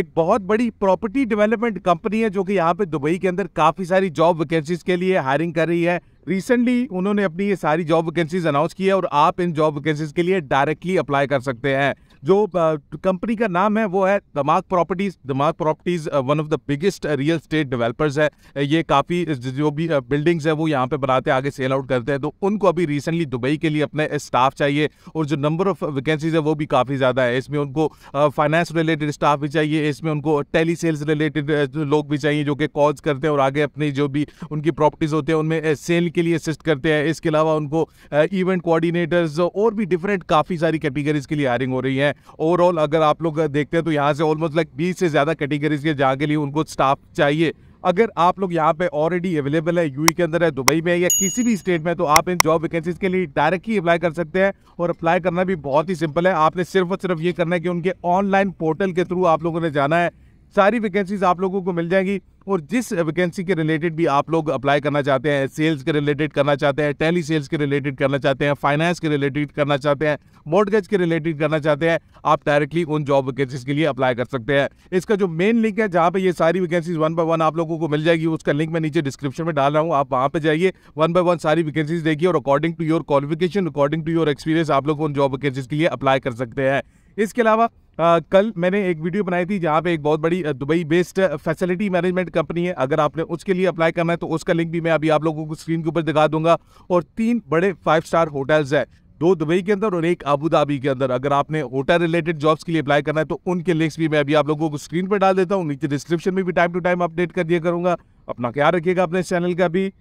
एक बहुत बड़ी प्रॉपर्टी डेवलपमेंट कंपनी है जो कि यहाँ पे दुबई के अंदर काफ़ी सारी जॉब वैकेंसीज के लिए हायरिंग कर रही है रिसेंटली उन्होंने अपनी ये सारी जॉब वैकेंसीज अनाउंस की है और आप इन जॉब वैकेंसीज के लिए डायरेक्टली अप्लाई कर सकते हैं जो कंपनी का नाम है वो है Damac properties Damac properties one of the biggest real estate developers है ये काफ़ी जो भी बिल्डिंग्स है वो यहाँ पे बनाते हैं आगे सेल आउट करते हैं तो उनको अभी रिसेंटली दुबई के लिए अपने स्टाफ चाहिए और जो नंबर ऑफ वैकेंसीज है वो भी काफ़ी ज़्यादा है इसमें उनको फाइनेंस रिलेटेड स्टाफ भी चाहिए इसमें उनको टेली सेल्स रिलेटेड लोग भी चाहिए जो कि कॉल्स करते हैं और आगे अपनी जो भी उनकी प्रॉपर्टीज़ होते हैं उनमें सेल के लिए असिस्ट करते हैं इसके अलावा उनको इवेंट कोऑर्डिनेटर्स और भी डिफरेंट काफ़ी सारी कैटेगरीज के लिए हायरिंग हो रही है हैं ओवरऑल अगर आप लोग देखते हैं तो यहाँ से ऑलमोस्ट लाइक बीस से ज़्यादा कैटेगरीज के जहाँ के लिए उनको स्टाफ चाहिए अगर आप लोग यहाँ पे ऑलरेडी अवेलेबल है यूई के अंदर है दुबई में है या किसी भी स्टेट में तो आप इन जॉब वैकेंसीज के लिए डायरेक्टली अप्लाई कर सकते हैं और अप्लाई करना भी बहुत ही सिंपल है आपने सिर्फ और सिर्फ ये करना है कि उनके ऑनलाइन पोर्टल के थ्रू आप लोगों ने जाना है सारी वैकेंसीज आप लोगों को मिल जाएंगी और जिस वैकेंसी के रिलेटेड भी आप लोग अप्लाई करना चाहते हैं सेल्स के रिलेटेड करना चाहते हैं टेली सेल्स के रिलेटेड करना चाहते हैं फाइनेंस के रिलेटेड करना चाहते हैं मोडगेज के रिलेटेड करना चाहते हैं आप डायरेक्टली उन जॉब वैकेंसीज के लिए अप्लाई कर सकते हैं इसका जो मेन लिंक है जहाँ पर ये सारी वैकेंसीज वन बाय वन आप लोगों को मिल जाएगी उसका लिंक मैं नीचे डिस्क्रिप्शन में डाल रहा हूँ आप वहाँ पर जाइए वन बाय वन सारी वैकेंसीज देखिए और according to your qualification according to your experience आप लोग उन जॉब वैकेंसीज के लिए अप्लाई कर सकते हैं इसके अलावा आ, कल मैंने एक वीडियो बनाई थी जहाँ पे एक बहुत बड़ी Dubai based facility management company है अगर आपने उसके लिए अप्लाई करना है तो उसका लिंक भी मैं अभी आप लोगों को स्क्रीन के ऊपर दिखा दूंगा और तीन बड़े फाइव स्टार होटल्स है दो दुबई के अंदर और एक अबू धाबी के अंदर अगर आपने होटल रिलेटेड जॉब्स के लिए अप्लाई करना है तो उनके लिंक्स भी मैं अभी आप लोगों को स्क्रीन पर डाल देता हूँ नीचे डिस्क्रिप्शन में भी टाइम टू टाइम अपडेट कर दिया करूँगा अपना ख्याल रखिएगा अपने चैनल का भी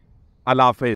अलाफे